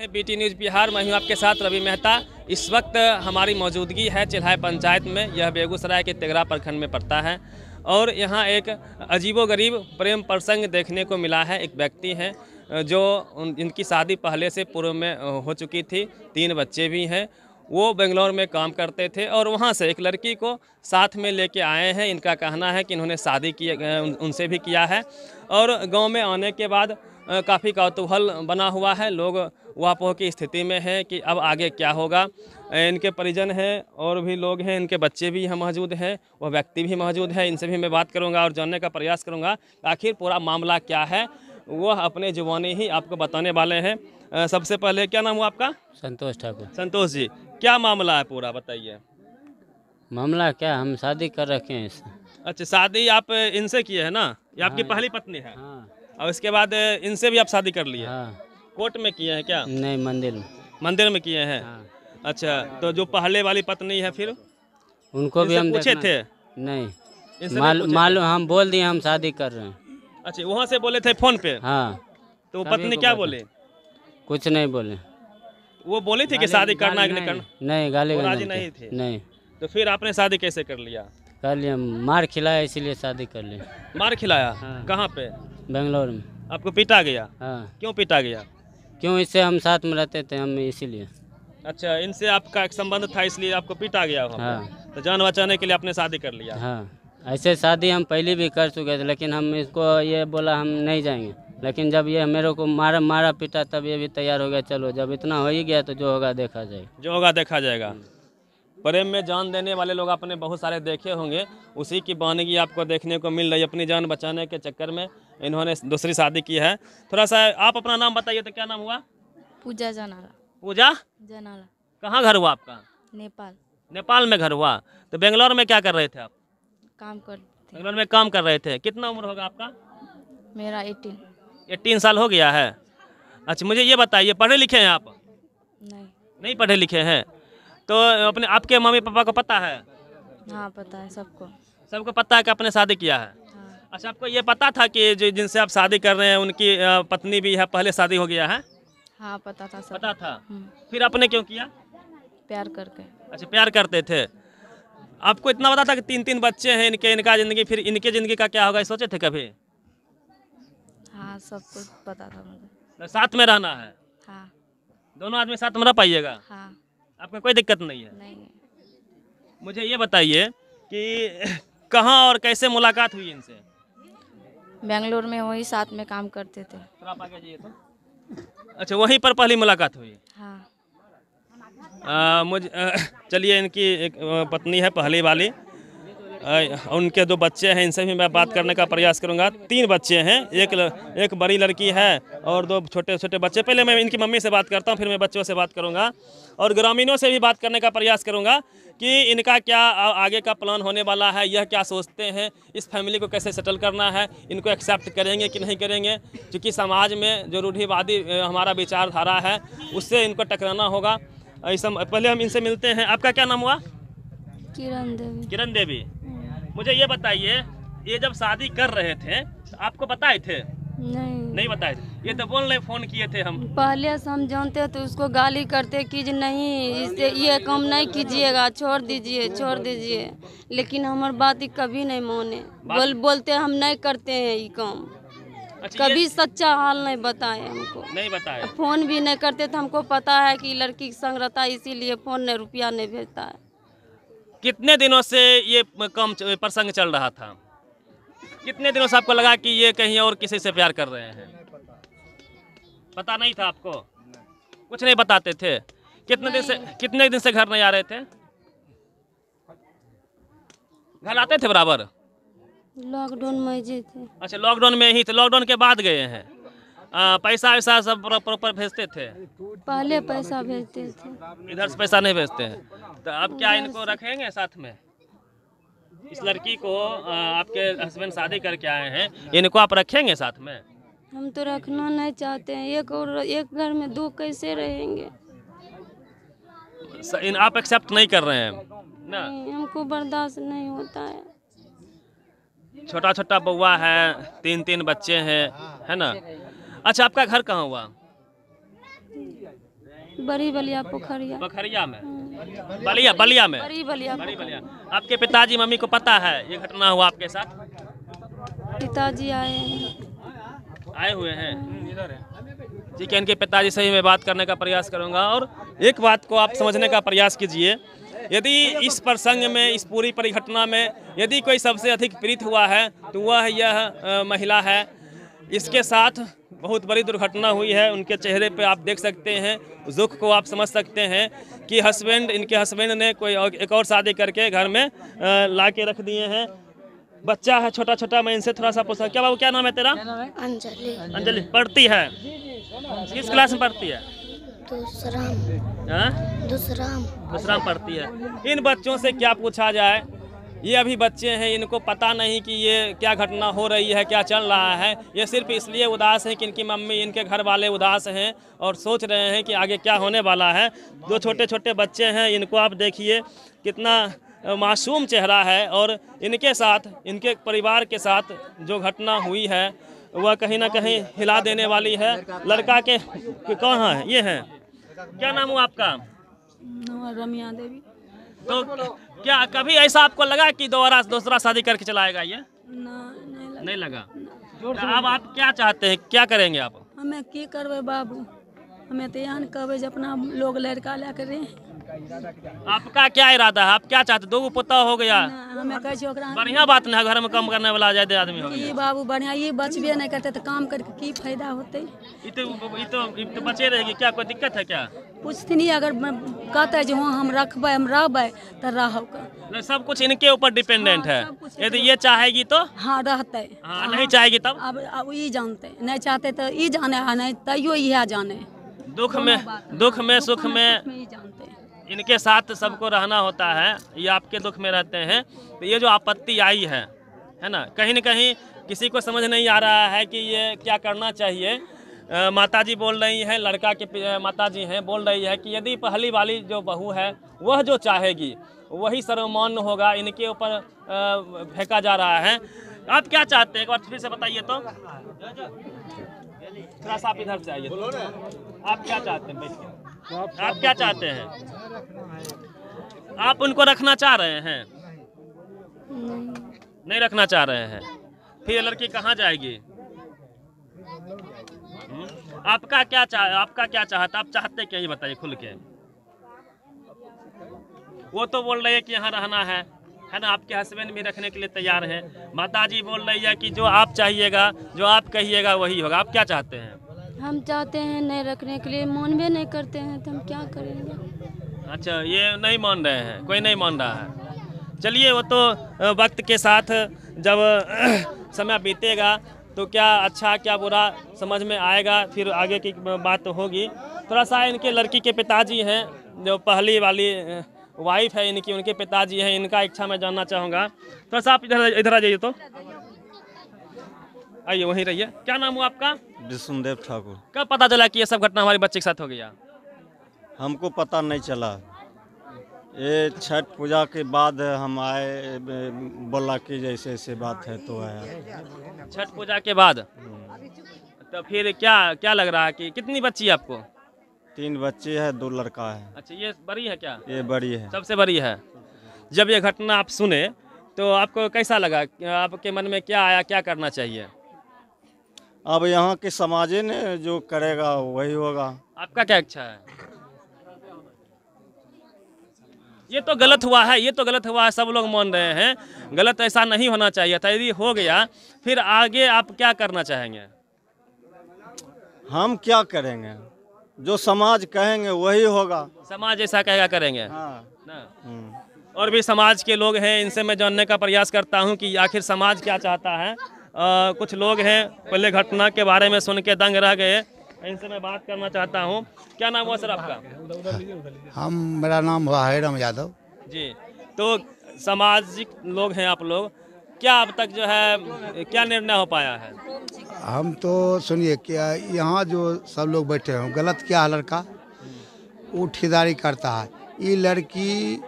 है BT news Bihar मैं हूँ आपके साथ रवि मेहता इस वक्त हमारी मौजूदगी है चिल्हाई पंचायत में यह बेगूसराय के तेगरा प्रखंड में पड़ता है और यहाँ एक अजीबोगरीब प्रेम प्रसंग देखने को मिला है एक व्यक्ति हैं जो इनकी शादी पहले से पूर्व में हो चुकी थी तीन बच्चे भी हैं वो बेंगलोर में काम करते थे और वहाँ से एक लड़की को साथ में लेके आए हैं इनका कहना है कि इन्होंने शादी की उनसे भी किया है और गाँव में आने के बाद काफ़ी कौतूहल बना हुआ है लोग वापो की स्थिति में हैं कि अब आगे क्या होगा इनके परिजन हैं और भी लोग हैं इनके बच्चे भी यहाँ मौजूद हैं वह व्यक्ति भी मौजूद है इनसे भी मैं बात करूँगा और जानने का प्रयास करूँगा आखिर पूरा मामला क्या है वह अपने जुबानी ही आपको बताने वाले हैं सबसे पहले क्या नाम हुआ आपका संतोष ठाकुर संतोष जी क्या मामला है पूरा बताइए मामला क्या हम शादी कर रखे हैं इससे अच्छा शादी आप इनसे किए हैं ना ये आपकी हाँ। पहली पत्नी है हाँ। और इसके बाद इनसे भी आप शादी कर लिए हाँ। कोर्ट में किए हैं क्या नहीं मंदिर में मंदिर में किए हैं हाँ। अच्छा तो जो पहले वाली पत्नी है फिर उनको भी हम पूछे थे नहीं मालूम माल, हम बोल दिए हम शादी कर रहे हैं अच्छा वहाँ से बोले थे फोन पे हाँ तो पत्नी क्या बोले कुछ नहीं बोले वो बोली थी कि शादी करना नहीं करना नहीं गाली नहीं थी नहीं तो फिर आपने शादी कैसे कर लिया कर लिया मार खिलाया इसीलिए शादी कर ली मार खिलाया हाँ। कहाँ पे बेंगलोर में आपको पीटा गया हाँ क्यों पीटा गया क्यों इससे हम साथ में रहते थे हम इसीलिए अच्छा इनसे आपका एक संबंध था इसलिए आपको पीटा गया हाँ तो जान बचाने के लिए आपने शादी कर लिया हाँ ऐसे शादी हम पहले भी कर चुके थे लेकिन हम इसको ये बोला हम नहीं जाएंगे लेकिन जब ये मेरे को मारा मारा पीटा तब ये भी तैयार हो गया चलो जब इतना हो ही गया तो जो होगा देखा जाएगा जो होगा देखा जाएगा प्रेम में जान देने वाले लोग आपने बहुत सारे देखे होंगे उसी की बानगी आपको देखने को मिल रही है अपनी जान बचाने के चक्कर में इन्होंने दूसरी शादी की है थोड़ा सा आप अपना नाम बताइए तो क्या नाम हुआ पूजा जनाला पूजा जनाला कहाँ घर हुआ आपका नेपाल नेपाल में घर हुआ तो बेंगलोर में क्या कर रहे थे आप काम कर बेंगलोर में काम कर रहे थे कितना उम्र होगा आपका मेरा एटीन एटीन साल हो गया है अच्छा मुझे ये बताइए पढ़े लिखे हैं आप नहीं नहीं पढ़े लिखे हैं तो अपने आपके मम्मी पापा को पता है हाँ पता है सबको सबको पता है कि आपने शादी किया है अच्छा आपको ये पता था कि जो जिनसे आप शादी कर रहे हैं उनकी पत्नी भी है पहले शादी हो गया है हाँ पता था सब। पता था हम्म। फिर आपने क्यों किया प्यार करके अच्छा प्यार करते थे आपको इतना पता था कि तीन तीन बच्चे हैं इनके इनका जिंदगी फिर इनके जिंदगी का क्या होगा सोचे थे कभी हाँ सब कुछ पता था मुझे मतलब साथ में रहना है हाँ दोनों आदमी साथ में रह पाइएगा हाँ आपको कोई दिक्कत नहीं है नहीं मुझे ये बताइए कि कहाँ और कैसे मुलाकात हुई इनसे बेंगलोर में वही साथ में काम करते थे अच्छा वहीं पर पहली मुलाकात हुई हाँ मुझ चलिए इनकी एक पत्नी है पहली वाली आ, उनके दो बच्चे हैं इनसे भी मैं बात करने का प्रयास करूंगा तीन बच्चे हैं एक एक बड़ी लड़की है और दो छोटे छोटे बच्चे पहले मैं इनकी मम्मी से बात करता हूँ फिर मैं बच्चों से बात करूँगा और ग्रामीणों से भी बात करने का प्रयास करूँगा कि इनका क्या आगे का प्लान होने वाला है यह क्या सोचते हैं इस फैमिली को कैसे सेटल करना है इनको एक्सेप्ट करेंगे कि नहीं करेंगे क्योंकि समाज में जो रूढ़ीवादी हमारा विचारधारा है उससे इनको टकराना होगा इस पहले हम इनसे मिलते हैं आपका क्या नाम हुआ किरण देवी किरण देवी हम्म। मुझे ये बताइए ये जब शादी कर रहे थे तो आपको बताए थे नहीं नहीं बताए ये तो बोल रहे फोन किए थे हम पहले से हम जानते तो उसको गाली करते कि नहीं इससे ये काम नहीं कीजिएगा छोड़ दीजिए छोड़ दीजिए लेकिन हमारे बात ही कभी नहीं माने बोल बोलते हम नहीं करते हैं ये काम अच्छा, कभी सच्चा हाल नहीं बताए हमको नहीं बताए फोन भी नहीं करते तो हमको पता है कि लड़की संग रहता है इसीलिए फोन नहीं रुपया नहीं भेजता है कितने दिनों से ये काम प्रसंग चल रहा था कितने दिनों से आपको लगा कि ये कहीं और किसी से प्यार कर रहे हैं पता नहीं था आपको कुछ नहीं बताते थे कितने दिन से कितने दिन से घर नहीं आ रहे थे घर आते थे बराबर लॉकडाउन में जी थे अच्छा लॉकडाउन में ही थे लॉकडाउन के बाद गए हैं आ, पैसा वैसा सब प्रॉपर भेजते थे पहले पैसा भेजते थे इधर से पैसा नहीं भेजते हैं तो अब क्या इनको रखेंगे साथ में इस लड़की को आपके हस्बैंड शादी करके आए हैं इनको आप रखेंगे साथ में हम तो रखना नहीं चाहते हैं एक और एक घर में दो कैसे रहेंगे इन आप एक्सेप्ट नहीं कर रहे हैं ना हमको बर्दाश्त नहीं होता है छोटा छोटा बउआ है तीन तीन बच्चे हैं है ना अच्छा आपका घर कहाँ हुआ बड़ी बलिया पोखरिया पोखरिया में बलिया बलिया में बड़ी बलिया बड़ी बलिया आपके पिताजी मम्मी को पता है ये घटना हुआ आपके साथ पिताजी आए आए हुए हैं इधर है जी क्या इनके पिताजी से ही मैं बात करने का प्रयास करूंगा और एक बात को आप समझने का प्रयास कीजिए यदि इस प्रसंग में इस पूरी परिघटना में यदि कोई सबसे अधिक पीड़ित हुआ है तो वह यह महिला है इसके साथ बहुत बड़ी दुर्घटना हुई है उनके चेहरे पे आप देख सकते हैं दुख को आप समझ सकते हैं कि हस्बैंड इनके हस्बैंड ने कोई एक और शादी करके घर में ला के रख दिए हैं बच्चा है छोटा छोटा मैं इनसे थोड़ा सा पूछा क्या बाबू क्या नाम है तेरा अंजलि अंजलि पढ़ती है किस क्लास में पढ़ती है दूसरा हाँ? दूसरा दूसरा पढ़ती है इन बच्चों से क्या पूछा जाए ये अभी बच्चे हैं इनको पता नहीं कि ये क्या घटना हो रही है क्या चल रहा है ये सिर्फ इसलिए उदास हैं कि इनकी मम्मी इनके घर वाले उदास हैं और सोच रहे हैं कि आगे क्या होने वाला है जो छोटे छोटे बच्चे हैं इनको आप देखिए कितना मासूम चेहरा है और इनके साथ इनके परिवार के साथ जो घटना हुई है वह कहीं ना कहीं हिला देने वाली है लड़का के कौन है ये हैं क्या नाम हुआ आपका रमिया देवी तो क्या कभी ऐसा आपको लगा कि दोबारा दूसरा शादी करके चलाएगा ये नहीं लगा तो अब आप क्या चाहते हैं क्या करेंगे आप हमें की करवे बाबू हमें तो यहाँ कहे अपना लोग लड़का ला कर रहे हैं आपका क्या इरादा है आप क्या चाहते दो पोता हो गया बढ़िया बात ना घर में काम करने वाला ज्यादा आदमी हो गया बाबू बढ़िया ये बचबे नहीं करते तो काम करके की फायदा होते इतो, इतो, इतो बचे रहेगी क्या कोई दिक्कत है क्या कुछ नहीं अगर कहते जो हाँ हम रखब हम रहबे तो रह सब कुछ इनके ऊपर डिपेंडेंट हाँ, है यदि तो ये चाहेगी तो हाँ रहते हाँ, नहीं चाहेगी तब अब अब ये जानते नहीं चाहते तो ये जाने नहीं तैयो यह जाने दुख में दुख में सुख में इनके साथ सबको रहना होता है ये आपके दुख में रहते हैं तो ये जो आपत्ति आई है है ना कहीं ना कहीं किसी को समझ नहीं आ रहा है कि ये क्या करना चाहिए माता जी बोल रही हैं लड़का के माता जी हैं बोल रही है कि यदि पहली वाली जो बहू है वह जो चाहेगी वही सर्वमान्य होगा इनके ऊपर फेंका जा रहा है आप क्या चाहते हैं एक बार फिर से बताइए तो थोड़ा सा आप इधर से आइए आप क्या चाहते हैं बैठ आप क्या चाहते हैं आप उनको रखना चाह रहे हैं नहीं रखना चाह रहे हैं फिर लड़की कहाँ जाएगी हम्म? आपका क्या चाह आपका क्या चाहता आप चाहते क्या ये बताइए खुल के वो तो बोल रही है कि यहाँ रहना है है ना आपके हस्बैंड भी रखने के लिए तैयार है माता जी बोल रही है कि जो आप चाहिएगा जो आप कहिएगा वही होगा आप क्या चाहते हैं हम चाहते हैं नहीं रखने के लिए मान भी नहीं करते हैं तो हम क्या करेंगे अच्छा ये नहीं मान रहे हैं कोई नहीं मान रहा है चलिए वो तो वक्त के साथ जब समय बीतेगा तो क्या अच्छा क्या बुरा समझ में आएगा फिर आगे की बात होगी थोड़ा सा इनके लड़की के पिताजी हैं जो पहली वाली वाइफ है इनकी उनके पिताजी हैं इनका इच्छा मैं जानना चाहूँगा थोड़ा सा आप इधर इधर आ जाइए तो आइए वहीं रहिए क्या नाम हुआ आपका विष्णुदेव ठाकुर कब पता चला कि ये सब घटना हमारे बच्चे के साथ हो गया हमको पता नहीं चला ये छठ पूजा के बाद हम आए बोला कि जैसे ऐसे बात है तो आया छठ पूजा के बाद तो फिर क्या क्या लग रहा है कि कितनी बच्ची है आपको तीन बच्चे है दो लड़का है अच्छा ये बड़ी है क्या ये बड़ी है सबसे बड़ी है जब ये घटना आप सुने तो आपको कैसा लगा आपके मन में क्या आया क्या करना चाहिए अब यहाँ के समाज ने जो करेगा वही होगा आपका क्या इच्छा है ये तो गलत हुआ है ये तो गलत हुआ है सब लोग मान रहे हैं गलत ऐसा नहीं होना चाहिए था यदि हो गया फिर आगे आप क्या करना चाहेंगे हम क्या करेंगे जो समाज कहेंगे वही होगा समाज ऐसा कहेगा करेंगे हाँ। ना? हम्म। और भी समाज के लोग हैं इनसे मैं जानने का प्रयास करता हूँ कि आखिर समाज क्या चाहता है कुछ लोग हैं पहले घटना के बारे में सुन के दंग रह गए इनसे मैं बात करना चाहता हूँ क्या नाम हुआ सर आपका हम मेरा नाम हुआ है राम यादव जी तो सामाजिक लोग हैं आप लोग क्या अब तक जो है क्या निर्णय हो पाया है हम तो सुनिए क्या यहाँ जो सब लोग बैठे हैं गलत क्या है लड़का वो ठीदारी करता है ये लड़की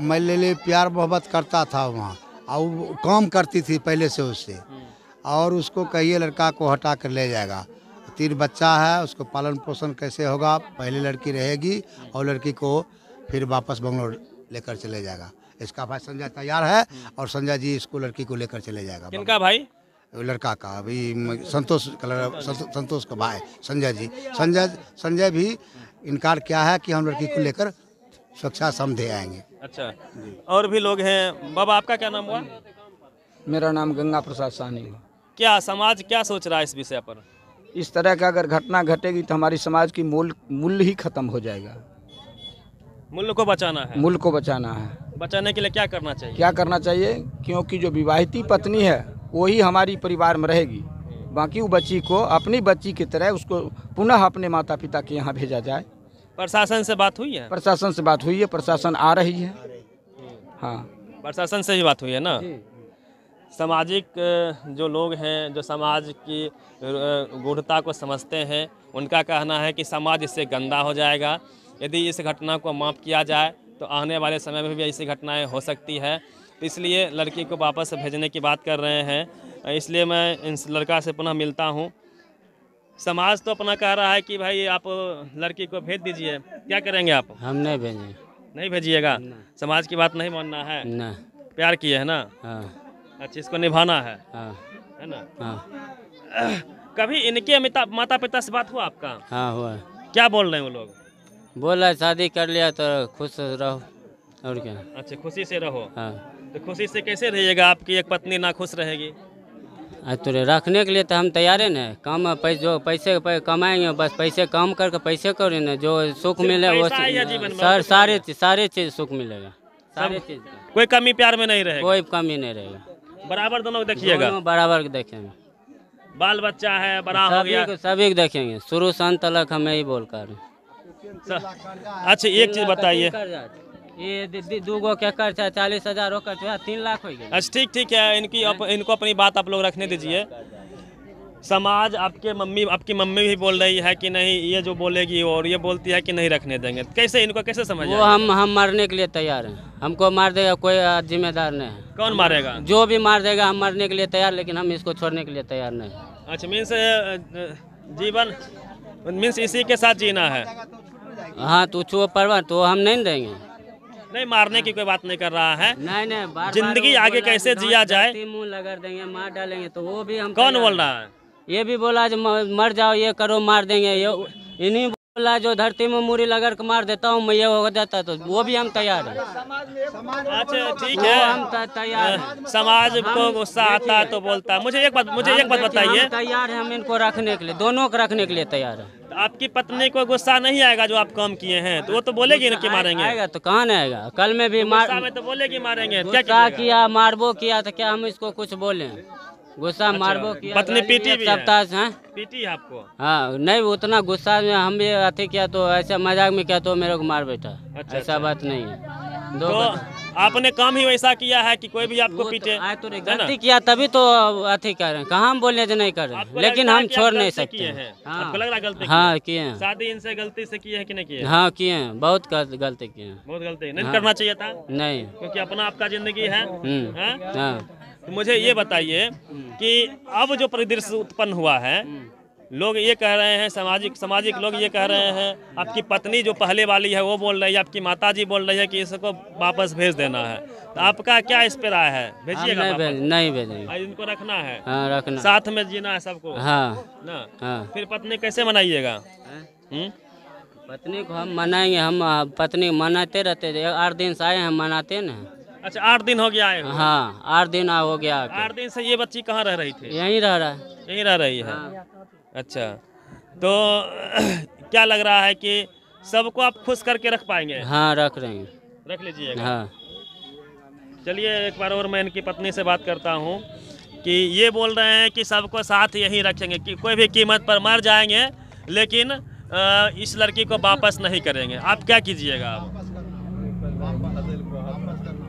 मैं ले ले प्यार मोहब्बत करता था वहाँ और काम करती थी पहले से उससे और उसको कहिए लड़का को हटा कर ले जाएगा तीन बच्चा है उसको पालन पोषण कैसे होगा पहले लड़की रहेगी और लड़की को फिर वापस बंगलोर लेकर चले जाएगा इसका भाई संजय तैयार है और संजय जी इसको लड़की को लेकर चले जाएगा इनका भाई लड़का का अभी संतोष कलर संतोष का भाई संजय जी संजय संजय भी इनकार किया है कि हम लड़की को लेकर सुरक्षा समझे आएंगे अच्छा और भी लोग हैं बाबा आपका क्या नाम हुआ मेरा नाम गंगा प्रसाद सानी हुआ क्या समाज क्या सोच रहा है इस विषय पर इस तरह का अगर घटना घटेगी तो हमारी समाज की मूल मूल्य ही खत्म हो जाएगा मूल्य को बचाना है मूल्य को बचाना है बचाने के लिए क्या करना चाहिए क्या करना चाहिए क्योंकि जो विवाहिती पत्नी है वही हमारी परिवार में रहेगी बाकी वो बच्ची को अपनी बच्ची की तरह उसको पुनः अपने माता पिता के यहाँ भेजा जाए प्रशासन से बात हुई है प्रशासन से बात हुई है प्रशासन आ रही है हाँ प्रशासन से ही बात हुई है ना सामाजिक जो लोग हैं जो समाज की गूढ़ता को समझते हैं उनका कहना है कि समाज इससे गंदा हो जाएगा यदि इस घटना को माफ़ किया जाए तो आने वाले समय में भी ऐसी घटनाएं हो सकती है तो इसलिए लड़की को वापस भेजने की बात कर रहे हैं इसलिए मैं इस लड़का से पुनः मिलता हूँ समाज तो अपना कह रहा है कि भाई आप लड़की को भेज दीजिए क्या करेंगे आप हम नहीं भेजें नहीं भेजिएगा समाज की बात नहीं मानना है ना प्यार किए है ना हाँ। अच्छा इसको निभाना है हाँ। है ना हाँ। कभी इनके माता पिता से बात हुआ आपका हाँ हुआ क्या बोल रहे हैं वो लोग बोल शादी कर लिया तो खुश रहो और क्या अच्छा खुशी से रहो हाँ तो खुशी से कैसे रहिएगा आपकी एक पत्नी ना खुश रहेगी तो रखने के लिए तो हम तैयार है ना काम पैसे जो पैसे पै, कमाएंगे बस पैसे काम करके पैसे करो ना जो सुख मिले वो सर सारे सारे चीज सुख मिलेगा सारे चीज कोई कमी प्यार में नहीं रहेगा कोई कमी नहीं रहेगा बराबर दोनों को देखिएगा बराबर देखेंगे बाल बच्चा है बड़ा हो गया सभी को देखेंगे शुरू से अंत तक हम यही बोल कर अच्छा एक चीज बताइए ये दो गो के चालीस हजार तीन लाख हो गया अच्छा ठीक ठीक है इनकी अप, इनको अपनी बात आप लोग रखने दीजिए समाज आपके मम्मी आपकी मम्मी भी बोल रही है कि नहीं ये जो बोलेगी और ये बोलती है कि नहीं रखने देंगे कैसे इनको कैसे समझ वो हम हम मरने के लिए तैयार हैं हमको मार देगा कोई जिम्मेदार नहीं है कौन मारेगा जो भी मार देगा हम मरने के लिए तैयार लेकिन हम इसको छोड़ने के लिए तैयार नहीं अच्छा मीन्स जीवन मीन्स इसी के साथ जीना है हाँ तो छो परवा तो हम नहीं देंगे नहीं मारने की कोई बात नहीं कर रहा है नहीं नहीं जिंदगी आगे कैसे जिया जाए मुंह लगा देंगे मार डालेंगे तो वो भी हम कौन बोल रहा है ये भी बोला जो मर जाओ ये करो मार देंगे ये इन्हीं बोला जो धरती में मूरी लगा के मार देता हूँ मैं ये हो जाता तो वो भी हम तैयार हैं अच्छा ठीक है हम तैयार समाज को गुस्सा आता तो बोलता है मुझे एक बात मुझे एक बात बताइए तैयार है हम इनको रखने के लिए दोनों को रखने के लिए तैयार है तो आपकी पत्नी को गुस्सा नहीं आएगा जो आप काम किए हैं तो वो तो बोलेगी ना कि मारेंगे आएगा तो कहाँ आएगा कल में भी तो मार में तो बोलेगी मारेंगे क्या किया मारबो किया तो क्या हम इसको कुछ बोले गुस्सा अच्छा, मारबो किया पत्नी पीटी भी सप्ताह से हैं पीटी आपको हाँ नहीं उतना गुस्सा में हम भी अथी किया तो ऐसा मजाक में क्या तो मेरे को मार बैठा अच्छा, ऐसा अच्छा। बात नहीं है दो तो आपने काम ही वैसा किया है कि कोई भी आपको तो पीटे तो गलती किया तभी तो अथी कर रहे हैं कहाँ बोलने से नहीं कर रहे लेकिन हम छोड़ नहीं सकते हैं हाँ, हाँ किए हैं शादी इनसे गलती से किए हैं कि नहीं किए हाँ किए हैं बहुत गलती किए हैं बहुत गलती नहीं हाँ। करना चाहिए था नहीं क्योंकि अपना आपका जिंदगी है हम्म। हाँ? तो मुझे ये बताइए कि अब जो परिदृश्य उत्पन्न हुआ है लोग ये कह रहे हैं सामाजिक सामाजिक लोग ये कह रहे हैं आपकी पत्नी जो पहले वाली है वो बोल रही है आपकी माता जी बोल रही है कि इसको वापस भेज देना है तो आपका क्या इस पर राय है भेजिएगा नहीं भेज नहीं भेजेंगे इनको रखना है आ, हाँ, रखना साथ में जीना है सबको हाँ ना हाँ। फिर पत्नी कैसे मनाइएगा हम्म? पत्नी को हम मनाएंगे हम पत्नी मनाते रहते आठ दिन से आए हम मनाते ना अच्छा आठ दिन हो गया है हाँ आठ दिन हो गया आठ दिन से ये बच्ची कहाँ रह रही थी यहीं रह रहा है यहीं रह रही है हाँ। अच्छा तो क्या लग रहा है कि सबको आप खुश करके रख पाएंगे हाँ रख रहे हैं रख लीजिएगा हाँ चलिए एक बार और मैं इनकी पत्नी से बात करता हूँ कि ये बोल रहे हैं कि सबको साथ यहीं रखेंगे कि कोई भी कीमत पर मर जाएंगे लेकिन इस लड़की को वापस नहीं करेंगे आप क्या कीजिएगा आप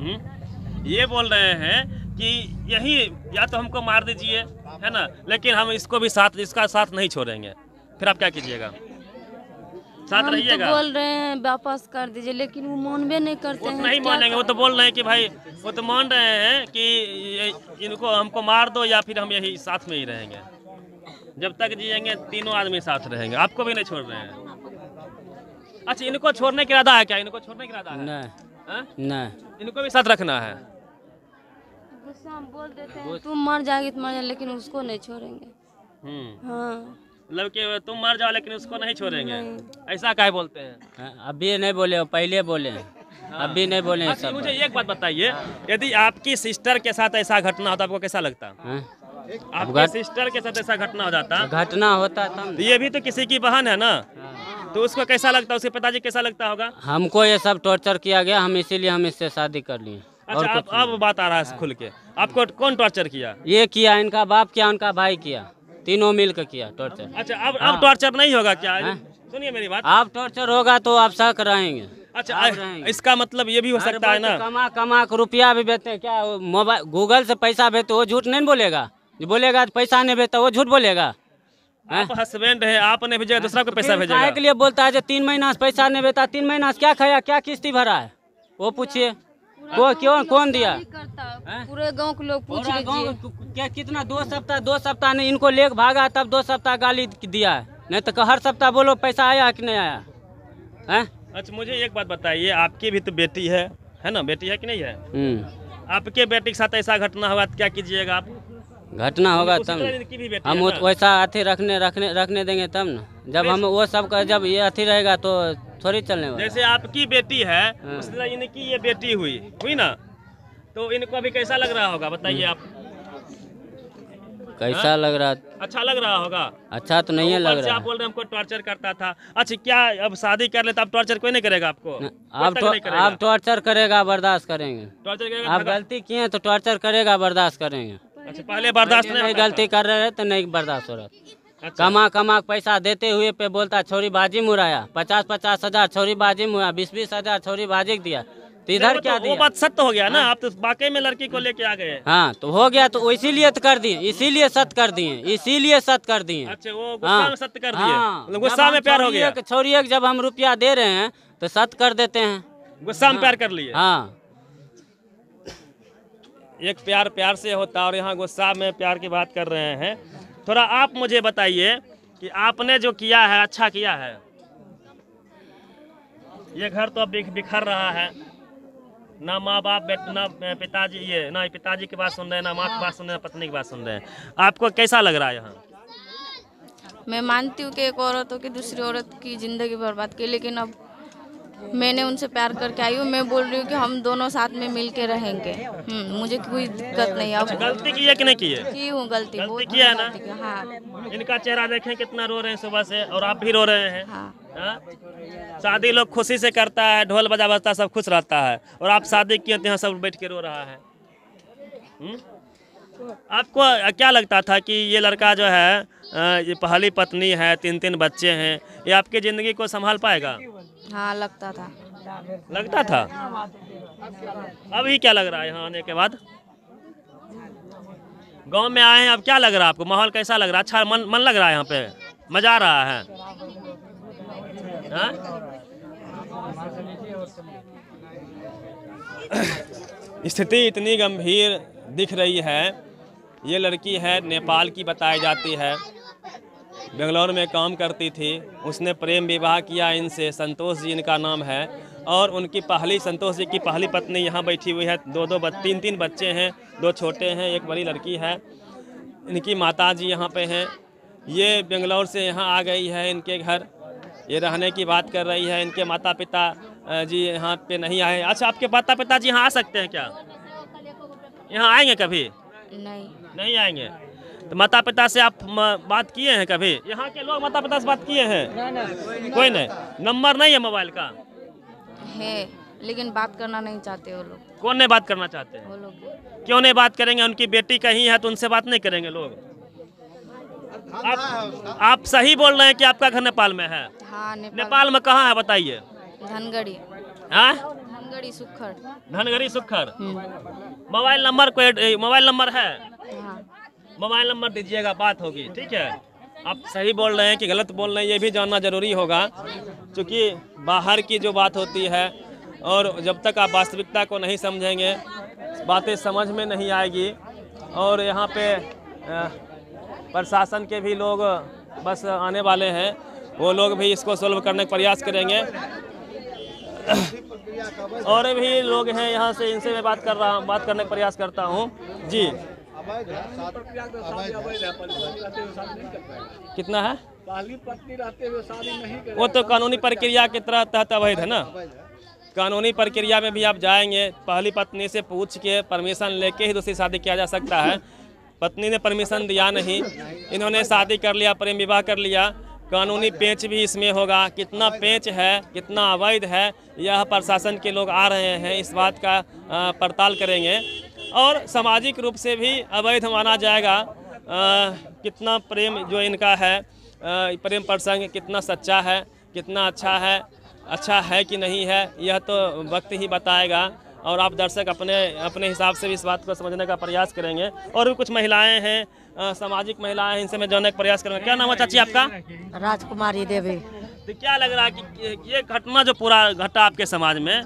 हम्म। ये बोल रहे हैं कि यही या तो हमको मार दीजिए है ना लेकिन हम इसको भी साथ इसका साथ नहीं छोड़ेंगे फिर आप क्या कीजिएगा साथ तो रहिएगा तो बोल रहे हैं वापस कर दीजिए लेकिन वो मानवे नहीं करते तो हैं नहीं मानेंगे वो तो बोल रहे हैं कि भाई वो तो मान रहे हैं कि इनको हमको मार दो या फिर हम यही साथ में ही रहेंगे जब तक जियेंगे तीनों आदमी साथ रहेंगे आपको भी नहीं छोड़ रहे हैं अच्छा इनको छोड़ने का इरादा है क्या इनको छोड़ने का इरादा है नहीं हाँ? नहीं इनको भी साथ रखना है बोल देते हैं तुम मर जाएगी तुम तो मर जाएगी लेकिन उसको नहीं छोड़ेंगे हम्म। हाँ मतलब कि तुम मर जाओ लेकिन उसको नहीं छोड़ेंगे ऐसा क्या बोलते हैं हाँ, अभी नहीं बोले पहले बोले हाँ। अभी नहीं बोले हैं हाँ, सब मुझे एक बात बताइए हाँ। यदि आपकी सिस्टर के साथ ऐसा घटना होता आपको कैसा लगता हाँ? आपके सिस्टर के साथ ऐसा घटना हो जाता घटना होता तो ये भी तो किसी की बहन है ना हाँ। तो उसको कैसा लगता है उसके पिताजी कैसा लगता होगा हमको ये सब टॉर्चर किया गया हम इसीलिए हम इससे शादी कर लिए अच्छा अब अब बात आ रहा है खुल के आपको कौन टॉर्चर किया ये किया इनका बाप किया उनका भाई किया तीनों मिल के किया टॉर्चर अच्छा अब अब टॉर्चर हाँ। नहीं होगा क्या हाँ। सुनिए मेरी बात आप टॉर्चर होगा तो आप शक रहेंगे अच्छा इसका मतलब ये भी हो सकता है ना तो कमा कमा के रुपया भी बेचते क्या मोबाइल गूगल से पैसा भेजते वो झूठ नहीं बोलेगा बोलेगा तो पैसा नहीं भेजता वो झूठ बोलेगा आप हाँ? हस्बैंड है आपने भेजा दूसरा को पैसा भेजा के लिए बोलता है जो तीन महीना से पैसा नहीं बेता तीन महीना से क्या खाया क्या किस्ती भरा है वो पूछिए को क्यों कौन दिया हाँ? पूरे गांव के लोग पूछ क्या कितना दो सप्ताह दो सप्ताह नहीं इनको लेक भागा तब दो सप्ताह गाली दिया है नहीं तो हर सप्ताह बोलो पैसा आया कि नहीं आया है हाँ? अच्छा मुझे एक बात बताइए आपकी भी तो बेटी है है ना बेटी है कि नहीं है हम्म। आपके बेटी के साथ ऐसा घटना हुआ तो क्या कीजिएगा आप घटना होगा तब हम वैसा अथी रखने रखने रखने देंगे तब ना जब हम वो सब का जब ये अथी रहेगा तो थोड़ी चलने वाला जैसे आपकी बेटी है हाँ। इनकी ये बेटी हुई हुई ना तो इनको अभी कैसा लग रहा होगा बताइए आप कैसा हाँ? लग रहा अच्छा लग रहा होगा अच्छा तो नहीं है तो लग रहा आप बोल रहे हमको टॉर्चर करता था अच्छा क्या अब शादी कर लेता आप टॉर्चर कोई नहीं करेगा आपको आप तो, आप टॉर्चर करेगा बर्दाश्त करेंगे टॉर्चर करेगा आप गलती किए तो टॉर्चर करेगा बर्दाश्त करेंगे अच्छा पहले बर्दाश्त नहीं गलती कर रहे तो नहीं बर्दाश्त हो रहा अच्छा। कमा कमा पैसा देते हुए पे बोलता छोरी बाजी मुराया पचास पचास हजार छोरी बाजी मुराया बीस बीस हजार छोरी बाजी दिया तो इधर क्या तो, दिया? वो बात सत्य हो गया ना हाँ। आप तो बाकी में लड़की को लेके आ गए हाँ तो हो गया तो इसीलिए तो कर दिए इसीलिए सत्य कर दिए इसीलिए सत्य कर दिए अच्छा वो गुस्सा हाँ। में सत्य कर दिए हाँ। मतलब गुस्सा में प्यार हो गया छोरी जब हम रुपया दे रहे हैं तो सत्य कर देते हैं गुस्सा में प्यार कर लिए हाँ एक प्यार प्यार से होता और यहाँ गुस्सा में प्यार की बात कर रहे हैं थोड़ा आप मुझे बताइए कि आपने जो किया है अच्छा किया है ये घर तो अब बिखर रहा है ना माँ बाप ना पिताजी ये ना पिताजी की बात सुन रहे हैं ना माँ की बात सुन रहे हैं पत्नी की बात सुन रहे हैं आपको कैसा लग रहा है यहाँ मैं मानती हूँ कि एक औरत हो कि दूसरी औरत की ज़िंदगी बर्बाद की लेकिन अब मैंने उनसे प्यार करके आई हूँ मैं बोल रही हूँ कि हम दोनों साथ में मिल के रहेंगे हम्म, मुझे कोई दिक्कत नहीं अब अच्छा, गलती की है कि नहीं की है की हूँ गलती गलती किया है ना हाँ इनका चेहरा देखें कितना रो रहे हैं सुबह से और आप भी रो रहे हैं हाँ, हाँ? शादी लोग खुशी से करता है ढोल बजा बजता सब खुश रहता है और आप शादी किए तो यहाँ सब बैठ के रो रहा है हम्म? आपको क्या लगता था कि ये लड़का जो है ये पहली पत्नी है तीन तीन बच्चे हैं ये आपकी ज़िंदगी को संभाल पाएगा हाँ लगता था लगता था अभी क्या लग रहा है यहाँ आने के बाद गांव में आए हैं अब क्या लग रहा है आपको माहौल कैसा लग रहा है अच्छा मन मन लग रहा है यहाँ पे मजा आ रहा है हाँ? स्थिति इतनी गंभीर दिख रही है ये लड़की है नेपाल की बताई जाती है बेंगलोर में काम करती थी उसने प्रेम विवाह किया इनसे संतोष जी इनका नाम है और उनकी पहली संतोष जी की पहली पत्नी यहाँ बैठी हुई है दो दो तीन तीन बच्चे हैं दो छोटे हैं एक बड़ी लड़की है इनकी माता जी यहाँ पे हैं ये बेंगलोर से यहाँ आ गई है इनके घर ये रहने की बात कर रही है इनके माता पिता जी यहाँ पे नहीं आए अच्छा आपके माता पिता जी यहाँ आ सकते हैं क्या यहाँ आएंगे कभी नहीं नहीं आएंगे तो माता पिता से आप बात किए हैं कभी यहाँ के लोग माता पिता से बात किए हैं कोई नहीं नंबर नहीं है मोबाइल का है लेकिन बात करना नहीं चाहते वो लोग कौन नहीं बात करना चाहते हैं वो लोग क्यों नहीं बात करेंगे उनकी बेटी कहीं है तो उनसे बात नहीं करेंगे लोग आप आप सही बोल रहे हैं कि आपका घर नेपाल में है हाँ, नेपाल, नेपाल में कहाँ है बताइए धनगढ़ी हाँ? धनगढ़ी सुखर धनगढ़ी सुखर हम्म। मोबाइल नंबर कोई मोबाइल नंबर है हाँ। मोबाइल नंबर दीजिएगा बात होगी ठीक है आप सही बोल रहे हैं कि गलत बोल रहे हैं ये भी जानना ज़रूरी होगा क्योंकि बाहर की जो बात होती है और जब तक आप वास्तविकता को नहीं समझेंगे बातें समझ में नहीं आएगी और यहाँ पे प्रशासन के भी लोग बस आने वाले हैं वो लोग भी इसको सोल्व करने का प्रयास करेंगे और भी लोग हैं यहाँ से इनसे मैं बात कर रहा बात करने का प्रयास करता हूँ जी कितना है पहली पत्नी रहते हुए शादी नहीं वो तो कानूनी प्रक्रिया के तरह तहत अवैध है ना कानूनी प्रक्रिया में भी आप जाएंगे पहली पत्नी से पूछ के परमिशन लेके ही दूसरी शादी किया जा सकता है पत्नी ने परमिशन दिया नहीं इन्होंने शादी कर लिया प्रेम विवाह कर लिया कानूनी पेंच भी इसमें होगा कितना पेंच है कितना अवैध है यह प्रशासन के लोग आ रहे हैं इस बात का पड़ताल करेंगे और सामाजिक रूप से भी अवैध माना जाएगा आ, कितना प्रेम जो इनका है आ, प्रेम प्रसंग कितना सच्चा है कितना अच्छा है अच्छा है कि नहीं है यह तो वक्त ही बताएगा और आप दर्शक अपने अपने हिसाब से भी इस बात को समझने का प्रयास करेंगे और भी कुछ महिलाएं हैं सामाजिक महिलाएं हैं इनसे मैं जानने का प्रयास करूँगा क्या नाम है चाची आपका राजकुमारी देवी तो क्या लग रहा है कि ये घटना जो पूरा घटा आपके समाज में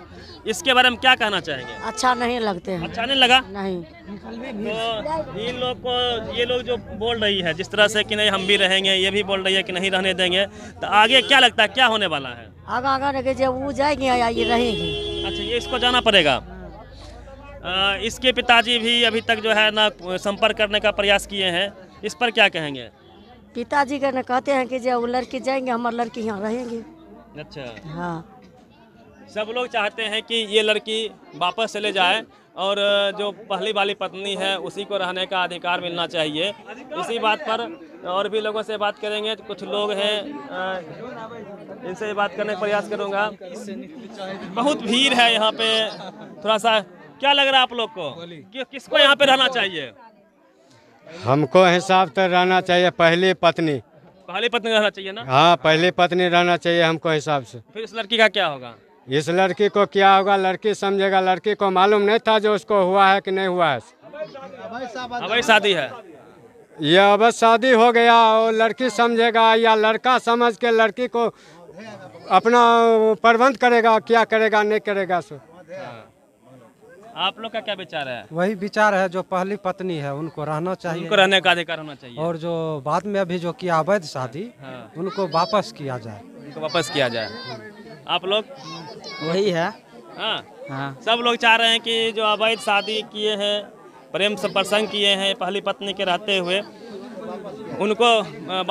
इसके बारे में क्या कहना चाहेंगे अच्छा नहीं लगते हैं अच्छा नहीं लगा नहीं तो इन लोग को ये लोग जो बोल रही है जिस तरह से कि नहीं हम भी रहेंगे ये भी बोल रही है कि नहीं रहने देंगे तो आगे क्या लगता है क्या होने वाला है आगे आगे जब वो जाएगी या ये रहेगी अच्छा ये इसको जाना पड़ेगा आ, इसके पिताजी भी अभी तक जो है ना संपर्क करने का प्रयास किए हैं इस पर क्या कहेंगे पिताजी का ना कहते हैं कि जो वो लड़की जाएंगे हमारे लड़की यहाँ रहेंगे अच्छा हाँ सब लोग चाहते हैं कि ये लड़की वापस चले जाए और जो पहली वाली पत्नी है उसी को रहने का अधिकार मिलना चाहिए इसी बात पर और भी लोगों से बात करेंगे कुछ लोग हैं इनसे बात करने का प्रयास करूंगा बहुत भीड़ है यहाँ पे थोड़ा सा क्या लग रहा है आप लोग को किसको यहाँ पे रहना चाहिए हमको हिसाब तो रहना चाहिए पहले पत्नी पहले पत्नी रहना चाहिए ना हाँ पहले पत्नी रहना चाहिए हमको हिसाब से फिर इस लड़की का क्या होगा इस लड़की को क्या होगा लड़की समझेगा लड़की को मालूम नहीं था जो उसको हुआ है कि नहीं हुआ है शादी है ये अवैध शादी हो गया और लड़की समझेगा या लड़का समझ के लड़की को अपना प्रबंध करेगा क्या करेगा नहीं करेगा सो हाँ। आप लोग का क्या विचार है वही विचार है जो पहली पत्नी है उनको रहना चाहिए उनको रहने का अधिकार होना चाहिए और जो बाद में अभी जो किया अवैध शादी हाँ। उनको वापस किया जाए उनको वापस किया जाए आप लोग वही है हाँ हाँ सब लोग चाह रहे हैं कि जो अवैध शादी किए हैं प्रेम से प्रसंग किए हैं पहली पत्नी के रहते हुए उनको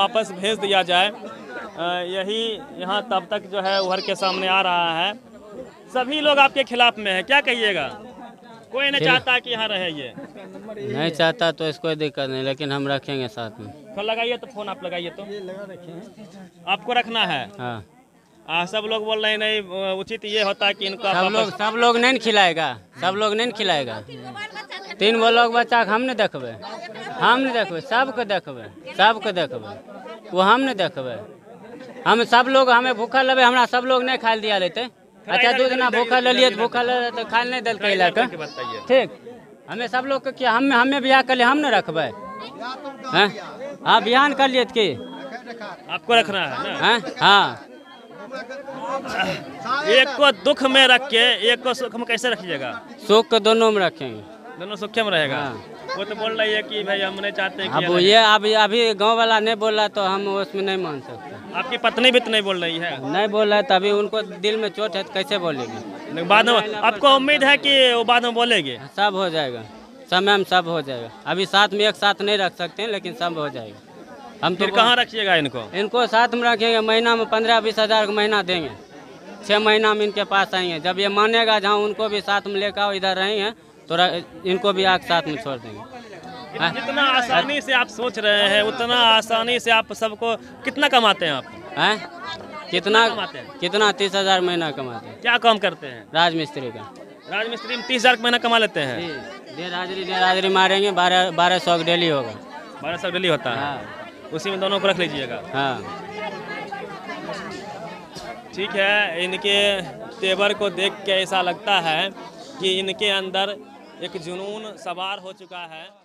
वापस भेज दिया जाए यही यहाँ तब तक जो है उभर के सामने आ रहा है सभी लोग आपके खिलाफ में है क्या कहिएगा कोई नहीं चाहता कि यहाँ रहे ये नहीं चाहता तो इसको दिक्कत नहीं लेकिन हम रखेंगे साथ में तो लगाइए तो फोन आप लगाइए तो ये लगा आपको रखना है हाँ आ, सब लोग बोल रहे नहीं उचित ये होता कि इनका सब लोग सब लोग नहीं खिलाएगा सब लोग नहीं खिलाएगा तीन वो लोग बच्चा हम नहीं देखबे हम नहीं देखबे सबको देखबे सबको देखबे वो हम नहीं देखबे हम सब लोग हमें भूखा लेबे हमारा सब लोग नहीं खाए दिया लेते अच्छा दूध ना भूखा लिये भूखा तो खाल नहीं दल कैला ठीक हमें सब लोग के हम हमें ब्याह कर ले हम ना रखबे हाँ बिहान कर लिए तो की आपको रखना है हाँ एक को दुख में रख के एक को सुख में कैसे रखिएगा सुख दोनों में रखेंगे दोनों सक्षम रहेगा हाँ। वो तो बोल रही है कि भाई हम नहीं चाहते अब ये अभी अभी गांव वाला नहीं बोल रहा तो हम उसमें नहीं मान सकते आपकी पत्नी भी तो नहीं बोल रही है नहीं बोल रहा अभी उनको दिल में चोट है तो कैसे बोलेगी बाद में आपको उम्मीद है कि वो बाद में बोलेगी हाँ, सब हो जाएगा समय में सब हो जाएगा अभी साथ में एक साथ नहीं रख सकते लेकिन सब हो जाएगा हम तो फिर कहाँ रखिएगा इनको इनको साथ में रखेंगे महीना में पंद्रह बीस हजार महीना देंगे छः महीना में इनके पास आएंगे जब ये मानेगा जहाँ उनको भी साथ में लेकर आओ इधर रहेंगे थोड़ा इनको भी आग साथ में छोड़ देंगे हाँ। जितना आसानी से आप सोच रहे हैं उतना आसानी से आप सबको कितना कमाते हैं आप हैं हाँ? कितना कमाते हैं कितना तीस हजार महीना कमाते हैं क्या काम करते हैं राजमिस्त्री का राजमिस्त्री में तीस हजार महीना कमा लेते हैं देर हाजरी देर हाजरी मारेंगे बारह बारह सौ डेली होगा बारह सौ डेली होता है हाँ। उसी में दोनों को रख लीजिएगा हाँ ठीक है इनके तेवर को देख के ऐसा लगता है कि इनके अंदर एक जुनून सवार हो चुका है